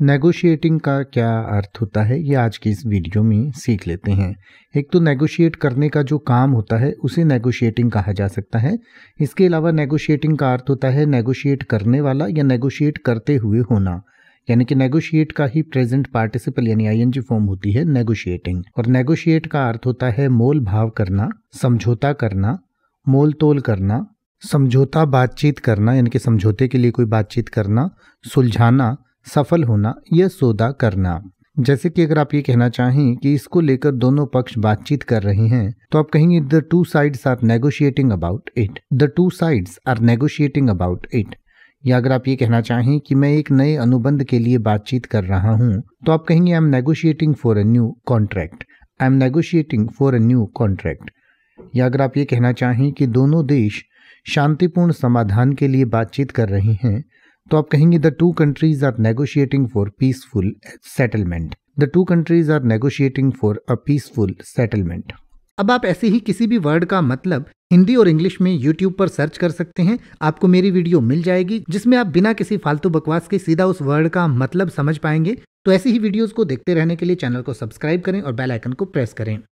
negotiating का क्या अर्थ होता है ये आज की इस वीडियो में सीख लेते हैं एक तो नेगोशिएट करने का जो काम होता है उसे नेगोशिएटिंग कहा जा सकता है इसके अलावा नेगोशिएटिंग का अर्थ होता है नेगोशिएट करने वाला या नेगोशिएट करते हुए होना यानी कि नेगोशिएट का ही प्रेजेंट पार्टिसिपल यानी आईएनजी फॉर्म होती है नेगोशिएटिंग और नेगोशिएट का अर्थ होता है मोल भाव करना समझौता करना मोल तोल करना समझौता बातचीत करना यानी कि समझौते के लिए कोई बातचीत करना सुलझाना सफल होना या सौदा करना जैसे कि अगर आप ये कहना चाहें कि इसको लेकर दोनों पक्ष बातचीत कर रहे हैं तो आप कहेंगे the two sides are negotiating about it the two sides are negotiating about it या अगर आप ये कहना चाहें कि मैं एक नए अनुबंध के लिए बातचीत कर रहा हूँ तो आप कहेंगे I am negotiating for a new contract I am negotiating for a new contract या अगर आप ये कहना चाहें कि दोनों देश शांतिपूर्ण समाधान के लिए बातचीत कर रहे हैं तो आप कहेंगे the two countries are negotiating for peaceful settlement the two countries are negotiating for a peaceful settlement अब आप ऐसे ही किसी भी वर्ड का मतलब हिंदी और इंग्लिश में यूट्यूब पर सर्च कर सकते हैं आपको मेरी वीडियो मिल जाएगी जिसमें आप बिना किसी फालतू बकवास के सीधा उस वर्ड का मतलब समझ पाएंगे तो ऐसी ही वीडियोस को देखते रहने के लिए चैनल को सब्सक्राइब करें और बेल आइकन को प्रेस करें